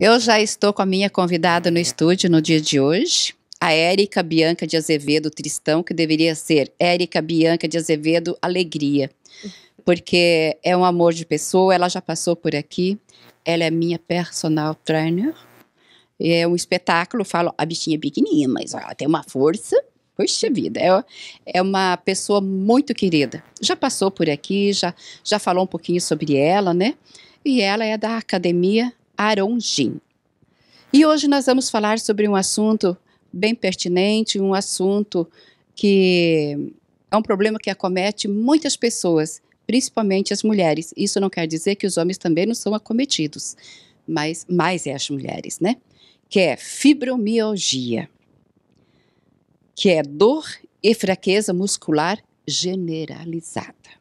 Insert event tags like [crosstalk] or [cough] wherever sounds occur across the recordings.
Eu já estou com a minha convidada no estúdio no dia de hoje, a Érica Bianca de Azevedo Tristão, que deveria ser Érica Bianca de Azevedo Alegria, porque é um amor de pessoa, ela já passou por aqui, ela é minha personal trainer, é um espetáculo, falo, a bichinha é pequenininha, mas ela tem uma força, poxa vida, é, é, uma pessoa muito querida. Já passou por aqui, já, já falou um pouquinho sobre ela, né? E ela é da Academia Aron E hoje nós vamos falar sobre um assunto bem pertinente, um assunto que é um problema que acomete muitas pessoas, principalmente as mulheres. Isso não quer dizer que os homens também não são acometidos, mas mais é as mulheres, né? Que é fibromialgia, que é dor e fraqueza muscular generalizada.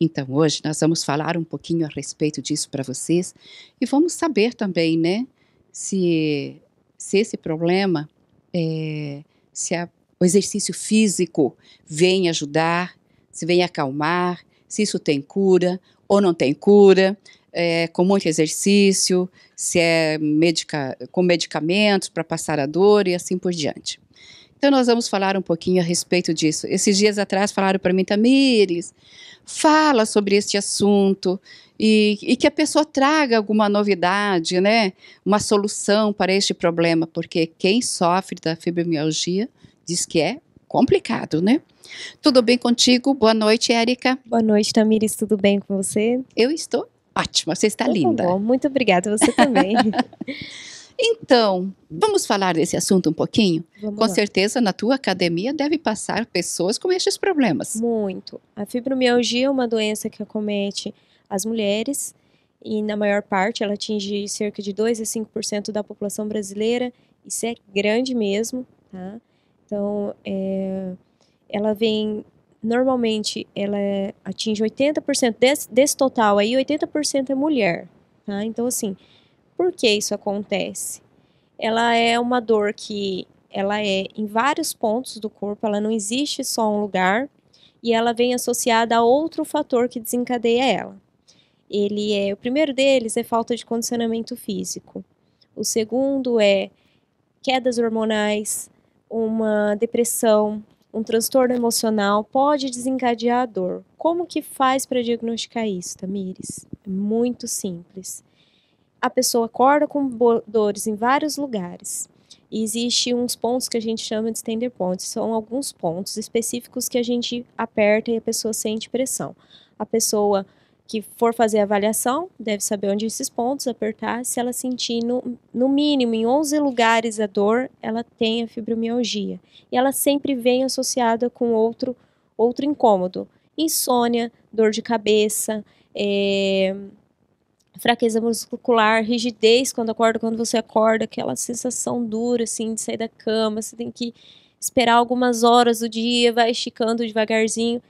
Então, hoje nós vamos falar um pouquinho a respeito disso para vocês e vamos saber também, né, se, se esse problema, é, se a, o exercício físico vem ajudar, se vem acalmar, se isso tem cura ou não tem cura, é, com muito exercício, se é medica, com medicamentos para passar a dor e assim por diante. Então nós vamos falar um pouquinho a respeito disso. Esses dias atrás falaram para mim, Tamires, fala sobre este assunto e, e, que a pessoa traga alguma novidade, né? Uma solução para este problema, porque quem sofre da fibromialgia diz que é complicado, né? Tudo bem contigo? Boa noite, Érica. Boa noite, Tamires. Tudo bem com você? Eu estou ótima. Você está então tá linda. Bom, muito obrigada. Você também. [laughs] Então, vamos falar desse assunto um pouquinho? Vamos Com lá. certeza, na tua academia deve passar pessoas com estes problemas. Muito. A fibromialgia é uma doença que acomete as mulheres e, na maior parte, ela atinge cerca de 2 a 5% da população brasileira. Isso é grande mesmo, tá? Então, é, ela vem normalmente ela atinge 80% desse, desse total aí 80% é mulher, tá? Então assim, por que isso acontece? Ela é uma dor que ela é em vários pontos do corpo, ela não existe só um lugar e ela vem associada a outro fator que desencadeia ela. Ele é, o primeiro deles é falta de condicionamento físico. O segundo é quedas hormonais, uma depressão, um transtorno emocional pode desencadear a dor. Como que faz para diagnosticar isso, Tamires? É muito simples a pessoa acorda com dores em vários lugares. E existe uns pontos que a gente chama de tender points, são alguns pontos específicos que a gente aperta e a pessoa sente pressão. A pessoa que for fazer a avaliação deve saber onde esses pontos apertar. Se ela sentir no, no mínimo em 11 lugares a dor, ela tem a fibromialgia. E ela sempre vem associada com outro outro incômodo, insônia, dor de cabeça, é, fraqueza muscular, rigidez quando acorda, quando você acorda, aquela sensação dura, assim, de sair da cama, você tem que esperar algumas horas do dia, vai esticando devagarzinho.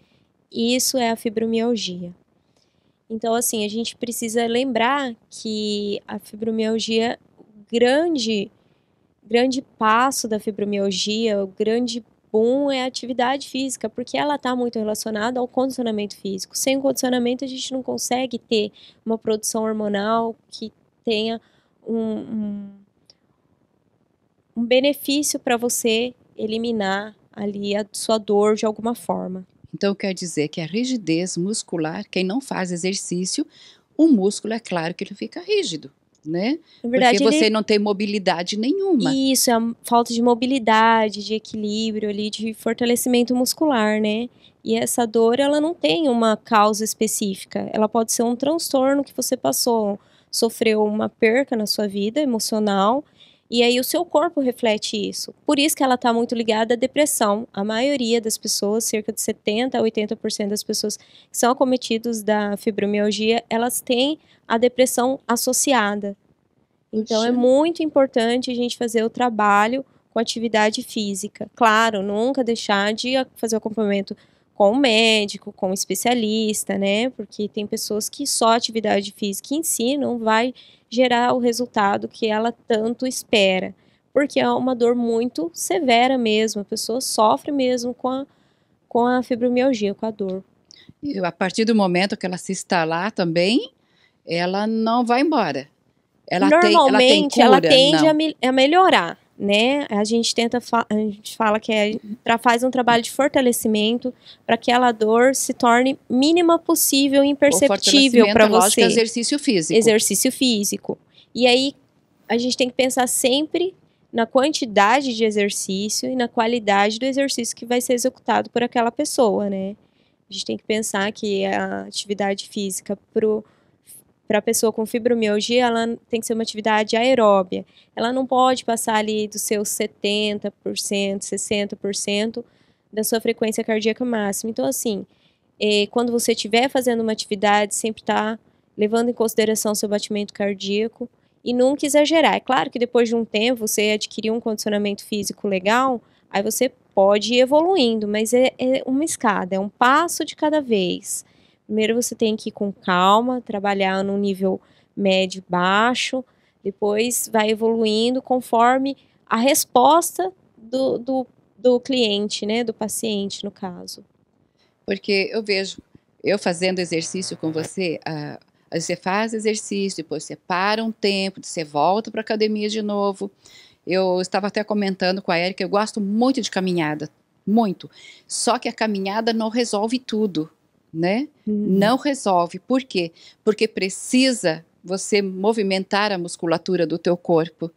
Isso é a fibromialgia. Então, assim, a gente precisa lembrar que a fibromialgia, grande grande passo da fibromialgia, o grande boom é a atividade física, porque ela está muito relacionada ao condicionamento físico. Sem condicionamento, a gente não consegue ter uma produção hormonal que tenha um, um, um benefício para você eliminar ali a sua dor de alguma forma. Então quer dizer que a rigidez muscular, quem não faz exercício, o músculo é claro que ele fica rígido né? verdade, Porque você ele... não tem mobilidade nenhuma. Isso, é a falta de mobilidade, de equilíbrio ali, de fortalecimento muscular, né? E essa dor, ela não tem uma causa específica. Ela pode ser um transtorno que você passou, sofreu uma perca na sua vida emocional e aí o seu corpo reflete isso. Por isso que ela está muito ligada à depressão. A maioria das pessoas, cerca de 70 a 80% das pessoas que são acometidas da fibromialgia, elas têm a depressão associada. Então Oxê. é muito importante a gente fazer o trabalho com atividade física. Claro, nunca deixar de fazer o acompanhamento com o médico, com o especialista, né? Porque tem pessoas que só atividade física em si não vai gerar o resultado que ela tanto espera, porque é uma dor muito severa mesmo, a pessoa sofre mesmo com a, com a fibromialgia, com a dor. E a partir do momento que ela se instalar também, ela não vai embora. Ela Normalmente tem, ela, tem ela tende a, me, a melhorar né? A gente tenta, a gente fala que é, faz um trabalho de fortalecimento para que a dor se torne mínima possível e imperceptível para você. exercício físico. Exercício físico. E aí a gente tem que pensar sempre na quantidade de exercício e na qualidade do exercício que vai ser executado por aquela pessoa, né? A gente tem que pensar que a atividade física pro para a pessoa com fibromialgia, ela tem que ser uma atividade aeróbia. Ela não pode passar ali dos seus 70%, 60% da sua frequência cardíaca máxima. Então, assim, eh, quando você estiver fazendo uma atividade, sempre está levando em consideração seu batimento cardíaco e nunca exagerar. É claro que depois de um tempo você adquirir um condicionamento físico legal, aí você pode ir evoluindo, mas é, é uma escada, é um passo de cada vez. Primeiro você tem que ir com calma, trabalhar num nível médio baixo, depois vai evoluindo conforme a resposta do, do, do cliente, né? Do paciente, no caso. Porque eu vejo, eu fazendo exercício com você, você faz exercício, depois você para um tempo, você volta para a academia de novo. Eu estava até comentando com a Erika, eu gosto muito de caminhada, muito. Só que a caminhada não resolve tudo né? Uhum. Não resolve. Por quê? Porque precisa você movimentar a musculatura do teu corpo.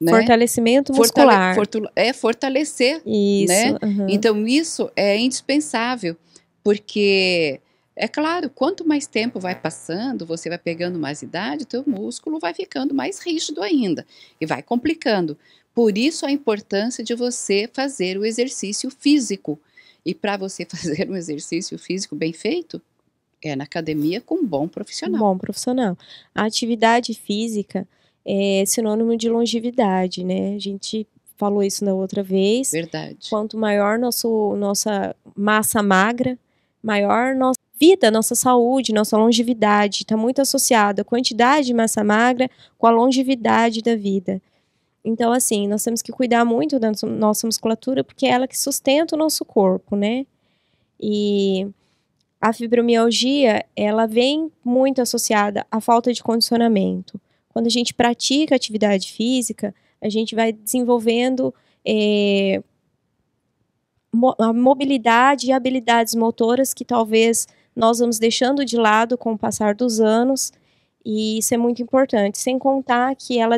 Né? Fortalecimento muscular. Fortale é fortalecer. Isso. Né? Uhum. Então, isso é indispensável, porque é claro, quanto mais tempo vai passando, você vai pegando mais idade, teu músculo vai ficando mais rígido ainda e vai complicando. Por isso a importância de você fazer o exercício físico, e para você [laughs] fazer um exercício físico bem feito, é na academia com um bom profissional. Um bom profissional. A atividade física é sinônimo de longevidade, né? A gente falou isso na outra vez. Verdade. Quanto maior nosso, nossa massa magra, maior nossa vida, nossa saúde, nossa longevidade. Está muito associada a quantidade de massa magra com a longevidade da vida. Então, assim, nós temos que cuidar muito da nossa musculatura, porque é ela que sustenta o nosso corpo, né? E a fibromialgia, ela vem muito associada à falta de condicionamento. Quando a gente pratica atividade física, a gente vai desenvolvendo é, a mobilidade e habilidades motoras que talvez nós vamos deixando de lado com o passar dos anos e isso é muito importante. Sem contar que ela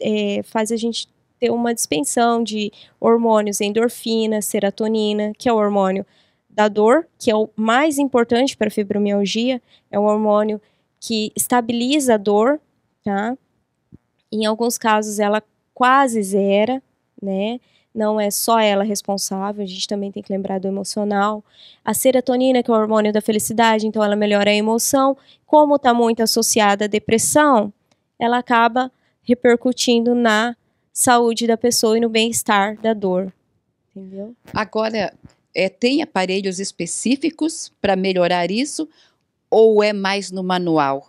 é, faz a gente ter uma dispensão de hormônios endorfina, serotonina, que é o hormônio da dor, que é o mais importante para a fibromialgia, é um hormônio que estabiliza a dor, tá? Em alguns casos ela quase zera, né? não é só ela responsável, a gente também tem que lembrar do emocional. A serotonina, que é o hormônio da felicidade, então ela melhora a emoção. Como está muito associada à depressão, ela acaba repercutindo na saúde da pessoa e no bem-estar da dor. Entendeu? Agora, é, tem aparelhos específicos para melhorar isso ou é mais no manual?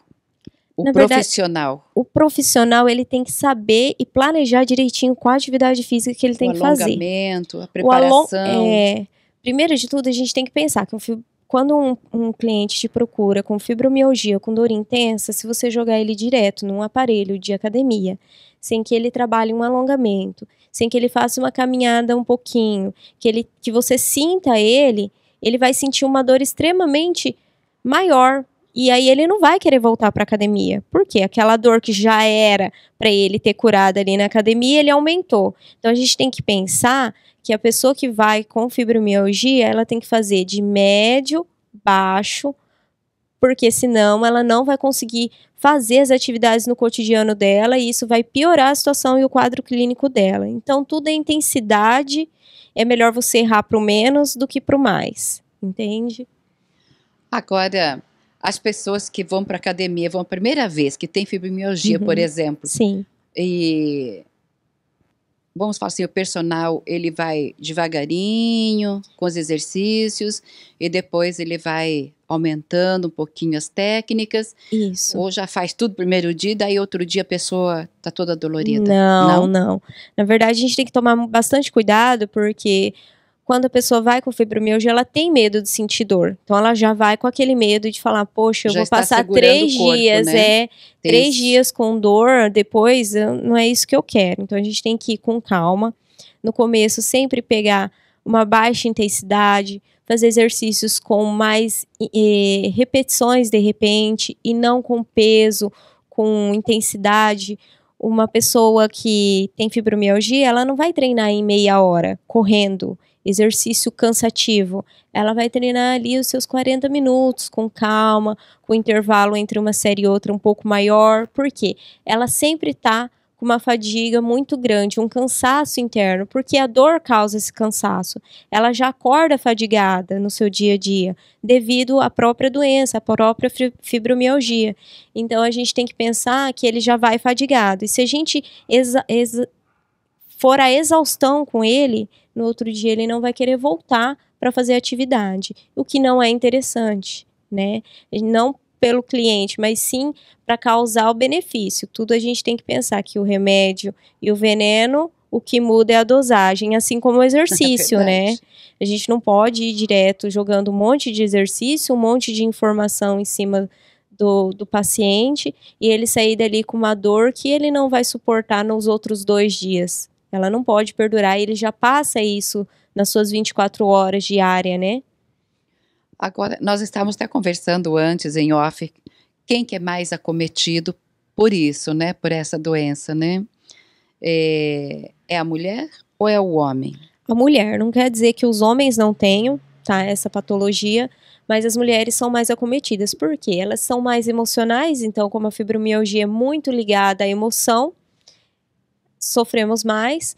o Na profissional. Verdade, o profissional ele tem que saber e planejar direitinho qual atividade física que ele tem que fazer. O alongamento, a preparação. O é, primeiro de tudo, a gente tem que pensar que um quando um, um, cliente te procura com fibromialgia, com dor intensa, se você jogar ele direto num aparelho de academia, sem que ele trabalhe um alongamento, sem que ele faça uma caminhada um pouquinho, que, ele, que você sinta ele, ele vai sentir uma dor extremamente maior e aí ele não vai querer voltar para academia. porque Aquela dor que já era para ele ter curado ali na academia, ele aumentou. Então a gente tem que pensar que a pessoa que vai com fibromialgia, ela tem que fazer de médio, baixo, porque senão ela não vai conseguir fazer as atividades no cotidiano dela e isso vai piorar a situação e o quadro clínico dela. Então tudo é intensidade, é melhor você errar para o menos do que para o mais, entende? Agora, as pessoas que vão para academia, vão a primeira vez, que tem fibromialgia, uhum. por exemplo. Sim. E vamos falar assim, o personal ele vai devagarinho com os exercícios e depois ele vai aumentando um pouquinho as técnicas. Isso. Ou já faz tudo primeiro dia, daí outro dia a pessoa tá toda dolorida. Não, não, não. Na verdade, a gente tem que tomar bastante cuidado porque quando a pessoa vai com fibromialgia, ela tem medo de sentir dor. Então ela já vai com aquele medo de falar, poxa, eu já vou passar três corpo, dias, né? é, tem três isso. dias com dor, depois não é isso que eu quero. Então a gente tem que ir com calma. No começo, sempre pegar uma baixa intensidade, fazer exercícios com mais eh, repetições de repente e não com peso, com intensidade. Uma pessoa que tem fibromialgia, ela não vai treinar em meia hora correndo exercício cansativo. Ela vai treinar ali os seus 40 minutos com calma, com intervalo entre uma série e outra um pouco maior, porque ela sempre está com uma fadiga muito grande, um cansaço interno, porque a dor causa esse cansaço. Ela já acorda fadigada no seu dia a dia, devido à própria doença, à própria fibromialgia. Então a gente tem que pensar que ele já vai fadigado. E se a gente for a exaustão com ele, no outro dia ele não vai querer voltar para fazer atividade, o que não é interessante, né? Não pelo cliente, mas sim para causar o benefício. Tudo a gente tem que pensar que o remédio e o veneno, o que muda é a dosagem, assim como o exercício, [laughs] é né? A gente não pode ir direto jogando um monte de exercício, um monte de informação em cima do, do paciente e ele sair dali com uma dor que ele não vai suportar nos outros dois dias. Ela não pode perdurar, ele já passa isso nas suas 24 horas diárias, né? Agora, nós estávamos até conversando antes em off, quem que é mais acometido por isso, né? Por essa doença, né? É, é a mulher ou é o homem? A mulher, não quer dizer que os homens não tenham, tá? Essa patologia, mas as mulheres são mais acometidas. Por quê? Elas são mais emocionais, então, como a fibromialgia é muito ligada à emoção, sofremos mais.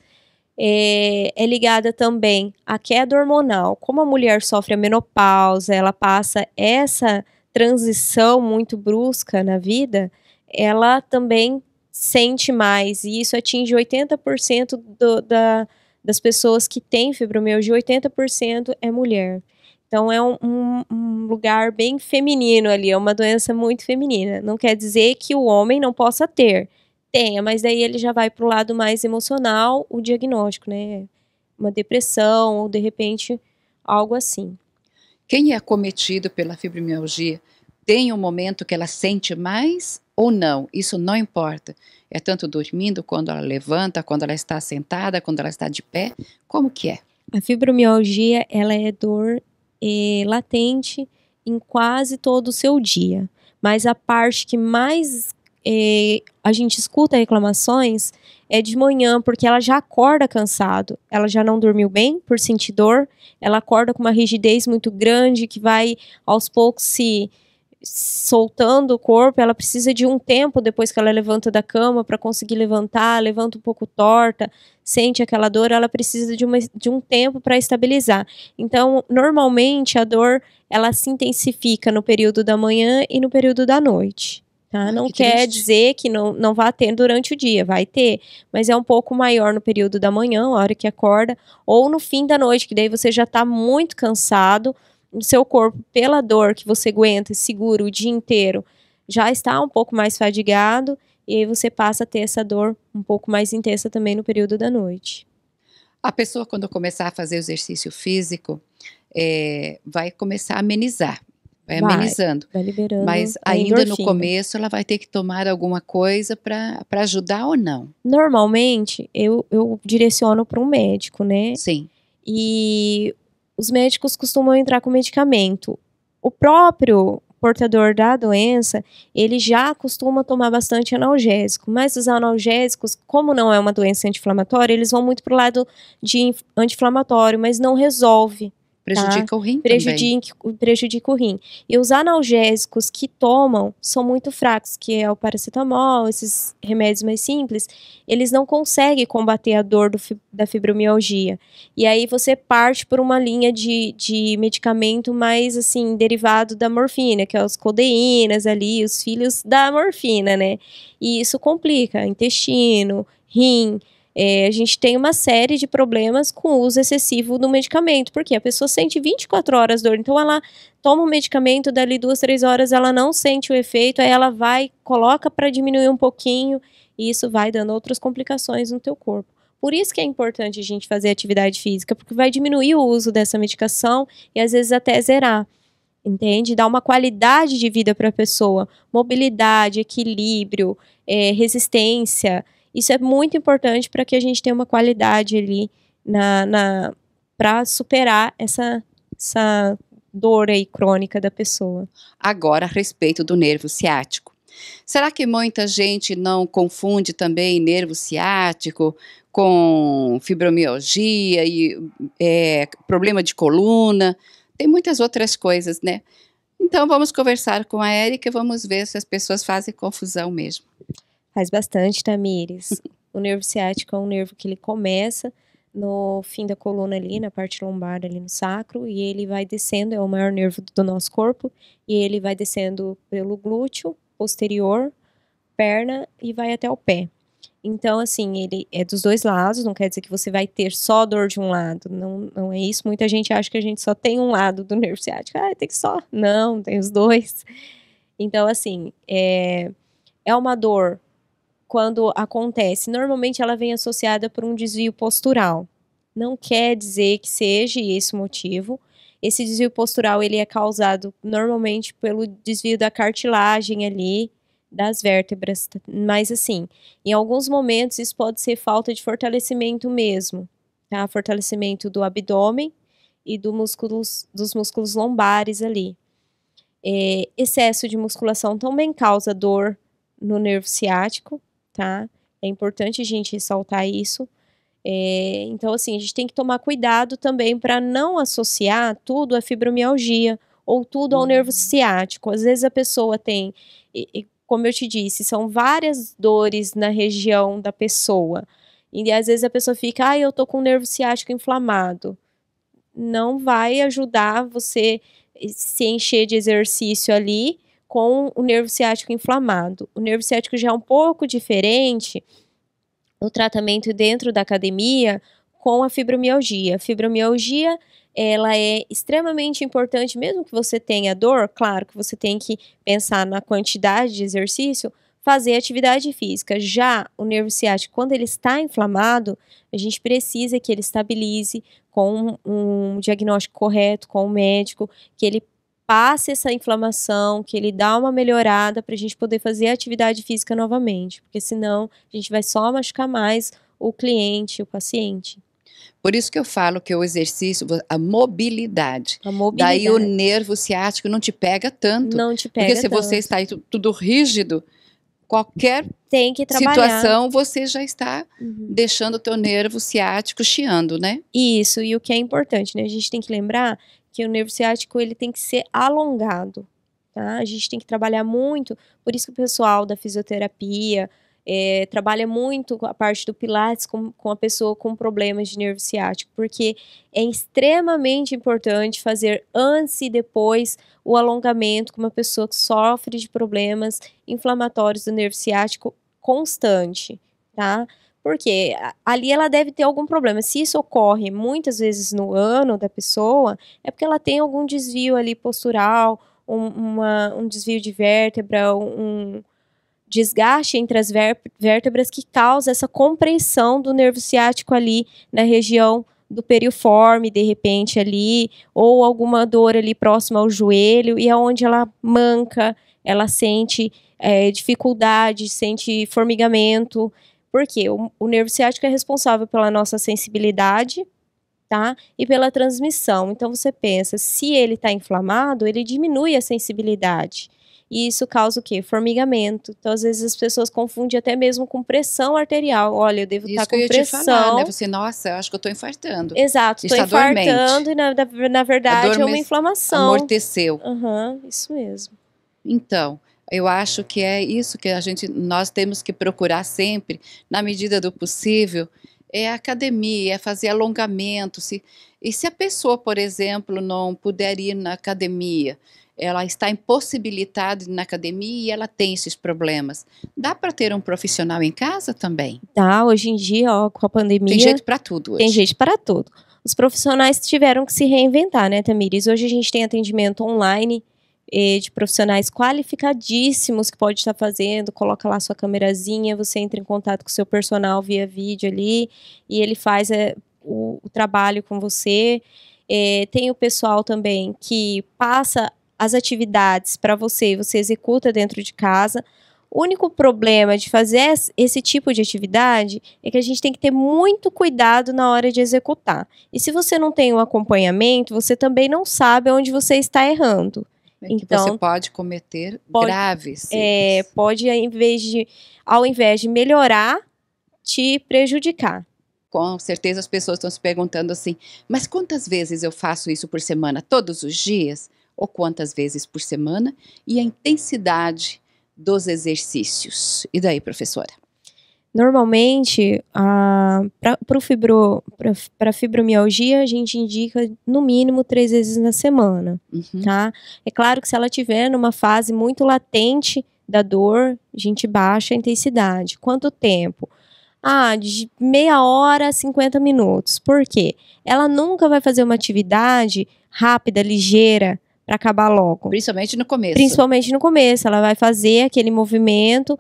É, é, ligada também à queda hormonal. Como a mulher sofre a menopausa, ela passa essa transição muito brusca na vida, ela também sente mais. E isso atinge 80% do, da, das pessoas que têm fibromialgia, 80% é mulher. Então é um, um, um, lugar bem feminino ali, é uma doença muito feminina. Não quer dizer que o homem não possa ter. Tenha, mas daí ele já vai para o lado mais emocional, o diagnóstico, né? Uma depressão ou de repente algo assim. Quem é acometido pela fibromialgia tem um momento que ela sente mais ou não, isso não importa. É tanto dormindo, quando ela levanta, quando ela está sentada, quando ela está de pé, como que é? A fibromialgia, ela é dor eh, latente em quase todo o seu dia, mas a parte que mais e a gente escuta reclamações é de manhã, porque ela já acorda cansado, ela já não dormiu bem por sentir dor, ela acorda com uma rigidez muito grande que vai aos poucos se soltando o corpo, ela precisa de um tempo depois que ela levanta da cama para conseguir levantar, levanta um pouco torta, sente aquela dor, ela precisa de, uma, de um tempo para estabilizar. Então, normalmente a dor ela se intensifica no período da manhã e no período da noite. Tá? Não que quer triste. dizer que não, não vá ter durante o dia, vai ter, mas é um pouco maior no período da manhã, a hora que acorda, ou no fim da noite, que daí você já está muito cansado, o seu corpo, pela dor que você aguenta e segura o dia inteiro, já está um pouco mais fadigado, e aí você passa a ter essa dor um pouco mais intensa também no período da noite. A pessoa, quando começar a fazer exercício físico, é, vai começar a amenizar vai, amenizando. Vai liberando. Mas ainda no começo ela vai ter que tomar alguma coisa para ajudar ou não? Normalmente eu, eu direciono para um médico, né? Sim. E os médicos costumam entrar com medicamento. O próprio portador da doença, ele já costuma tomar bastante analgésico, mas os analgésicos, como não é uma doença anti-inflamatória, eles vão muito para o lado de anti-inflamatório, mas não resolve. Prejudica tá? o rim prejudica, também. Prejudica o rim. E os analgésicos que tomam são muito fracos, que é o paracetamol, esses remédios mais simples, eles não conseguem combater a dor do, da fibromialgia. E aí você parte por uma linha de, de medicamento mais, assim, derivado da morfina, que é as codeínas ali, os filhos da morfina, né? E isso complica intestino, rim, é, a gente tem uma série de problemas com o uso excessivo do medicamento, porque a pessoa sente 24 horas dor, então ela toma o medicamento, dali duas, três horas ela não sente o efeito, aí ela vai, coloca para diminuir um pouquinho, e isso vai dando outras complicações no teu corpo. Por isso que é importante a gente fazer atividade física, porque vai diminuir o uso dessa medicação e às vezes até zerar. Entende? Dá uma qualidade de vida para a pessoa, mobilidade, equilíbrio, é, resistência. Isso é muito importante para que a gente tenha uma qualidade ali na, na para superar essa, essa dor aí crônica da pessoa. Agora, a respeito do nervo ciático. Será que muita gente não confunde também nervo ciático com fibromialgia e é, problema de coluna? Tem muitas outras coisas, né? Então vamos conversar com a Érica e vamos ver se as pessoas fazem confusão mesmo faz bastante, Tamires. Tá, o nervo ciático é um nervo que ele começa no fim da coluna ali, na parte lombar ali no sacro, e ele vai descendo, é o maior nervo do nosso corpo, e ele vai descendo pelo glúteo posterior, perna e vai até o pé. Então, assim, ele é dos dois lados, não quer dizer que você vai ter só dor de um lado, não, não é isso. Muita gente acha que a gente só tem um lado do nervo ciático, ah, tem que só. Não, tem os dois. Então, assim, é, é uma dor quando acontece. Normalmente ela vem associada por um desvio postural. Não quer dizer que seja esse motivo. Esse desvio postural ele é causado normalmente pelo desvio da cartilagem ali das vértebras, mas assim, em alguns momentos isso pode ser falta de fortalecimento mesmo, tá? Fortalecimento do abdômen e do músculos, dos músculos lombares ali. É, excesso de musculação também causa dor no nervo ciático, tá? É importante a gente ressaltar isso. É, então, assim, a gente tem que tomar cuidado também para não associar tudo à fibromialgia ou tudo ao nervo uhum. ciático. Às vezes a pessoa tem, e, e, como eu te disse, são várias dores na região da pessoa. E às vezes a pessoa fica, ah, eu tô com o nervo ciático inflamado. Não vai ajudar você eh, se encher de exercício ali com o nervo ciático inflamado. O nervo ciático já é um pouco diferente o tratamento dentro da academia com a fibromialgia. A fibromialgia ela é extremamente importante, mesmo que você tenha dor, claro que você tem que pensar na quantidade de exercício, fazer atividade física. Já o nervo ciático, quando ele está inflamado, a gente precisa que ele estabilize com um diagnóstico correto, com o um médico, que ele passe essa inflamação, que ele dá uma melhorada para a gente poder fazer a atividade física novamente, porque senão a gente vai só machucar mais o cliente, o paciente. Por isso que eu falo que o exercício, a mobilidade. A mobilidade. Daí o nervo ciático não te pega tanto. Não te pega Porque se você está aí tudo rígido, qualquer situação você já está uhum. deixando o teu nervo ciático chiando, né? Isso, e o que é importante, né? A gente tem que lembrar que o nervo ciático ele tem que ser alongado. Tá? A gente tem que trabalhar muito, por isso que o pessoal da fisioterapia é, trabalha muito a parte do Pilates com, com a pessoa com problemas de nervo ciático, porque é extremamente importante fazer antes e depois o alongamento com uma pessoa que sofre de problemas inflamatórios do nervo ciático constante, tá? Porque ali ela deve ter algum problema. Se isso ocorre muitas vezes no ano da pessoa, é porque ela tem algum desvio ali postural, um, uma, um desvio de vértebra, um desgaste entre as vértebras que causa essa compressão do nervo ciático ali na região do periforme, de repente ali, ou alguma dor ali próxima ao joelho, e aonde é ela manca, ela sente é, dificuldade, sente formigamento, porque o, o nervo ciático é responsável pela nossa sensibilidade, tá? E pela transmissão. Então você pensa, se ele está inflamado, ele diminui a sensibilidade. E isso causa o quê? Formigamento. Então, às vezes, as pessoas confundem até mesmo com pressão arterial. Olha, eu devo estar tá com pressão. Falar, né? Você, nossa, acho que eu estou infartando. Exato, estou tá infartando dormente. e, na, na verdade, é uma inflamação. Amorteceu. Uhum, isso mesmo. Então, eu acho que é isso que a gente, nós temos que procurar sempre, na medida do possível, é academia, é fazer alongamento. Se, e se a pessoa, por exemplo, não puder ir na academia, ela está impossibilitada na academia e ela tem esses problemas. Dá para ter um profissional em casa também? Dá, hoje em dia, ó, com a pandemia. Tem jeito para tudo. Hoje. Tem jeito para tudo. Os profissionais tiveram que se reinventar, né, Tamires? Hoje a gente tem atendimento online, de profissionais qualificadíssimos que pode estar fazendo, coloca lá sua câmerazinha, você entra em contato com seu personal via vídeo ali e ele faz é, o, o, trabalho com você. É, tem o pessoal também que passa as atividades para você e você executa dentro de casa. O único problema de fazer esse tipo de atividade é que a gente tem que ter muito cuidado na hora de executar. E se você não tem um acompanhamento, você também não sabe onde você está errando então, que você então, pode cometer pode, graves. É, pode, ao invés, de, ao invés de melhorar, te prejudicar. Com certeza as pessoas estão se perguntando assim: mas quantas vezes eu faço isso por semana? Todos os dias? Ou quantas vezes por semana? E a intensidade dos exercícios. E daí, professora? Normalmente, para fibromialgia, a gente indica no mínimo três vezes na semana, uhum. tá? É claro que se ela tiver numa fase muito latente da dor, a gente baixa a intensidade. Quanto tempo? Ah, de meia hora a 50 minutos. Por quê? Ela nunca vai fazer uma atividade rápida, ligeira, para acabar logo. Principalmente no começo. Principalmente no começo. Ela vai fazer aquele movimento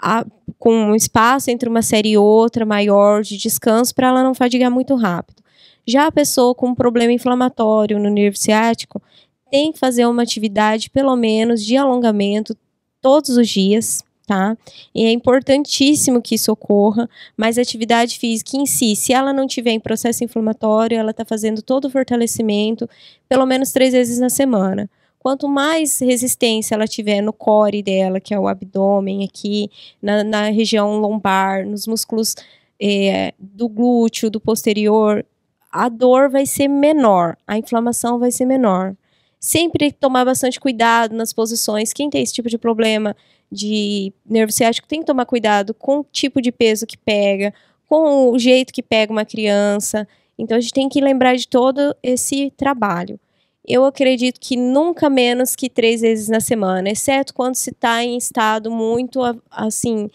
a, com um espaço entre uma série e outra maior de descanso para ela não fadigar muito rápido. Já a pessoa com um problema inflamatório no nervo ciático tem que fazer uma atividade pelo menos de alongamento todos os dias, tá? E é importantíssimo que isso ocorra, mas a atividade física em si, se ela não tiver em processo inflamatório, ela está fazendo todo o fortalecimento pelo menos três vezes na semana. Quanto mais resistência ela tiver no core dela, que é o abdômen aqui, na, na região lombar, nos músculos é, do glúteo, do posterior, a dor vai ser menor, a inflamação vai ser menor. Sempre tomar bastante cuidado nas posições. Quem tem esse tipo de problema de nervo ciático tem que tomar cuidado com o tipo de peso que pega, com o jeito que pega uma criança. Então a gente tem que lembrar de todo esse trabalho eu acredito que nunca menos que três vezes na semana, exceto quando se está em estado muito, assim,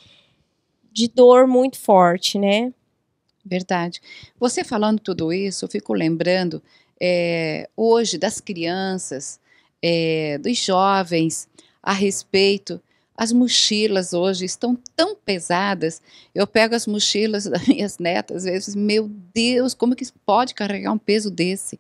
de dor muito forte, né? Verdade. Você falando tudo isso, eu fico lembrando é, hoje das crianças, é, dos jovens, a respeito as mochilas hoje estão tão pesadas. Eu pego as mochilas [laughs] das minhas netas, às vezes, meu Deus, como que pode carregar um peso desse?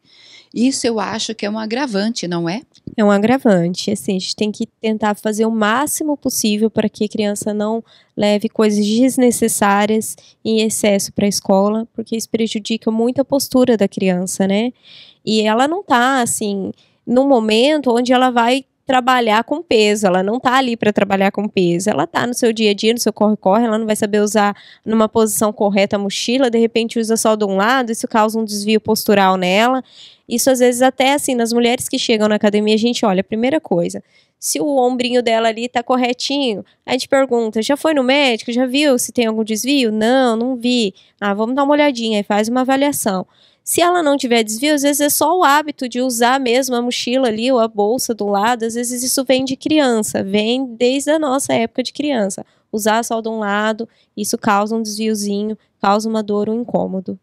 Isso eu acho que é um agravante, não é? É um agravante. Assim, a gente tem que tentar fazer o máximo possível para que a criança não leve coisas desnecessárias em excesso para a escola, porque isso prejudica muito a postura da criança, né? E ela não está assim no momento onde ela vai trabalhar com peso, ela não tá ali para trabalhar com peso, ela tá no seu dia a dia, no seu corre-corre, ela não vai saber usar numa posição correta a mochila, de repente usa só de um lado, isso causa um desvio postural nela. Isso às vezes até assim, nas mulheres que chegam na academia, a gente olha, primeira coisa, se o ombrinho dela ali tá corretinho, a gente pergunta, já foi no médico, já viu se tem algum desvio? Não, não vi. Ah, vamos dar uma olhadinha e faz uma avaliação. Se ela não tiver desvio, às vezes é só o hábito de usar mesmo a mochila ali ou a bolsa do lado. Às vezes isso vem de criança, vem desde a nossa época de criança. Usar só de um lado, isso causa um desviozinho, causa uma dor, um incômodo.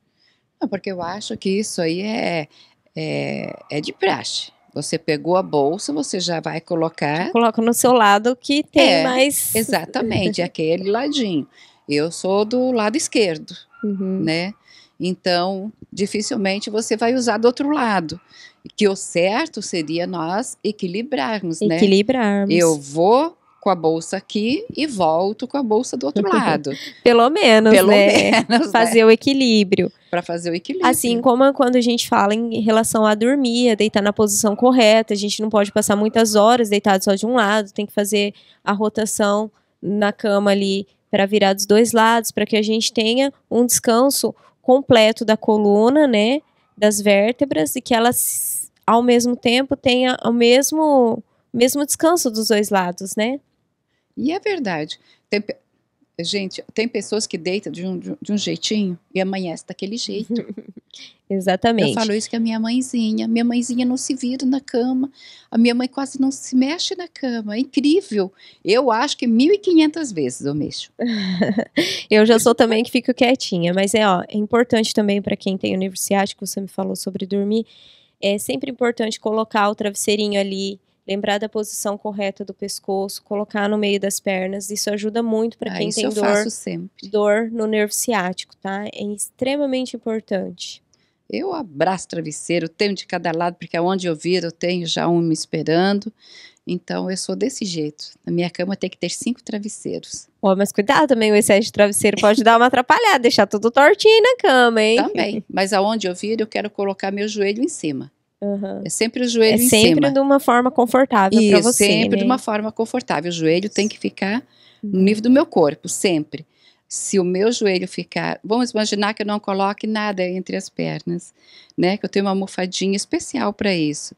Ah, porque eu acho que isso aí é, é, é de praxe. Você pegou a bolsa, você já vai colocar. Coloca no seu lado que tem é, mais. Exatamente, é aquele ladinho. Eu sou do lado esquerdo, uhum. né? Então, dificilmente você vai usar do outro lado. Que o certo seria nós equilibrarmos, né? Equilibrarmos. Eu vou com a bolsa aqui e volto com a bolsa do outro [laughs] lado. Pelo menos, Pelo né? menos né? fazer né? o equilíbrio. Para fazer o equilíbrio. Assim como quando a gente fala em relação a dormir, a deitar na posição correta, a gente não pode passar muitas horas deitado só de um lado, tem que fazer a rotação na cama ali para virar dos dois lados, para que a gente tenha um descanso completo da coluna, né, das vértebras e que elas ao mesmo tempo tenha o mesmo mesmo descanso dos dois lados, né? E é verdade. Tem, gente, tem pessoas que deitam de um, de um jeitinho e amanhece daquele jeito. [laughs] Exatamente. Eu falo isso que a minha mãezinha, minha mãezinha não se vira na cama, a minha mãe quase não se mexe na cama, é incrível. Eu acho que 1500 vezes eu mexo. [laughs] eu já sou também que fico quietinha, mas é, ó, é importante também para quem tem o nervo ciático, você me falou sobre dormir, é sempre importante colocar o travesseirinho ali, lembrar da posição correta do pescoço, colocar no meio das pernas, isso ajuda muito para ah, quem tem dor, dor no nervo ciático, tá? É extremamente importante. Eu abraço travesseiro, tenho de cada lado, porque aonde eu viro eu tenho já um me esperando. Então eu sou desse jeito. Na minha cama tem que ter cinco travesseiros. Oh, mas cuidado também, o excesso de travesseiro pode dar uma atrapalhada, [laughs] deixar tudo tortinho na cama, hein? Também. Mas aonde eu viro, eu quero colocar meu joelho em cima. Uhum. É sempre o joelho é em cima. É sempre de uma forma confortável para você. Sempre né? de uma forma confortável. O joelho tem que ficar no uhum. nível do meu corpo, sempre se o meu joelho ficar, vamos imaginar que eu não coloque nada entre as pernas, né? Que eu tenho uma almofadinha especial para isso.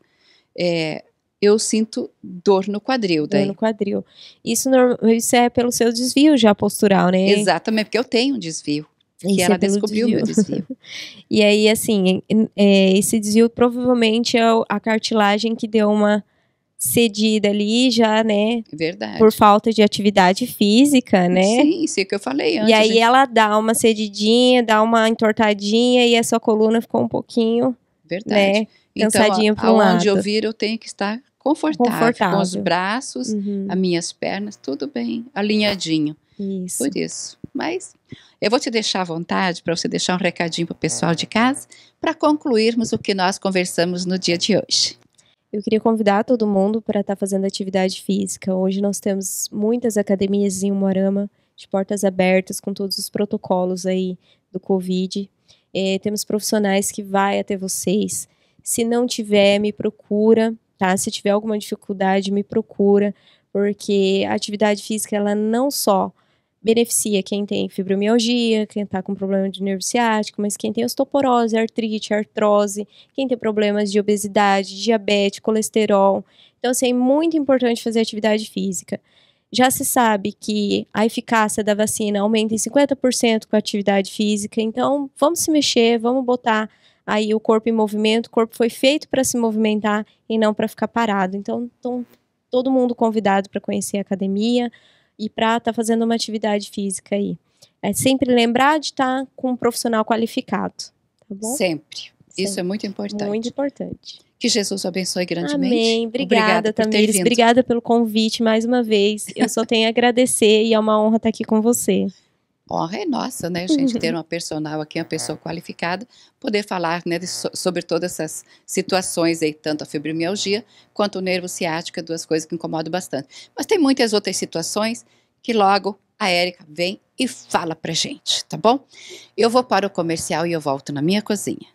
É, eu sinto dor no quadril, daí. Dor no quadril. Isso, isso é pelo seu desvio já postural, né? Exatamente, porque eu tenho um desvio. Isso ela é descobriu desvio. meu desvio. [laughs] e aí, assim, é, é, esse desvio provavelmente é a cartilagem que deu uma cedida ali já, né? Verdade. Por falta de atividade física, né? Sim, isso é que eu falei antes. E aí gente... ela dá uma cedidinha, dá uma entortadinha e a sua coluna ficou um pouquinho, Verdade. né? Então, cansadinha então, para um lado. Onde eu vir, eu tenho que estar confortável, confortável. com os braços, uhum. as minhas pernas, tudo bem, alinhadinho. Isso. Por isso. Mas eu vou te deixar à vontade para você deixar um recadinho para o pessoal de casa para concluirmos o que nós conversamos no dia de hoje. Eu queria convidar todo mundo para estar tá fazendo atividade física. Hoje nós temos muitas academias em Umarama, de portas abertas, com todos os protocolos aí do Covid. É, temos profissionais que vai até vocês. Se não tiver, me procura, tá? Se tiver alguma dificuldade, me procura, porque a atividade física ela não só beneficia quem tem fibromialgia, quem está com problema de nervo ciático, mas quem tem osteoporose, artrite, artrose, quem tem problemas de obesidade, diabetes, colesterol. Então, assim, é muito importante fazer atividade física. Já se sabe que a eficácia da vacina aumenta em 50% com a atividade física, então vamos se mexer, vamos botar aí o corpo em movimento. O corpo foi feito para se movimentar e não para ficar parado. Então, então, todo mundo convidado para conhecer a academia, e para estar tá fazendo uma atividade física aí. É sempre lembrar de estar tá com um profissional qualificado, tá bom? Sempre. Sempre. Isso é muito importante. Muito importante. Que Jesus abençoe grandemente. Amém. Obrigada, também. Obrigada pelo convite mais uma vez. Eu só tenho a agradecer e é uma honra estar tá aqui com você honra é nossa, né, gente, ter [laughs] uma personal aqui, uma pessoa é. qualificada, poder falar né, sobre todas essas situações aí, tanto a fibromialgia quanto o nervo ciático, é duas coisas que incomodam bastante. Mas tem muitas outras situações que logo a Érica vem e fala pra gente, tá bom? Eu vou para o comercial e eu volto na minha cozinha.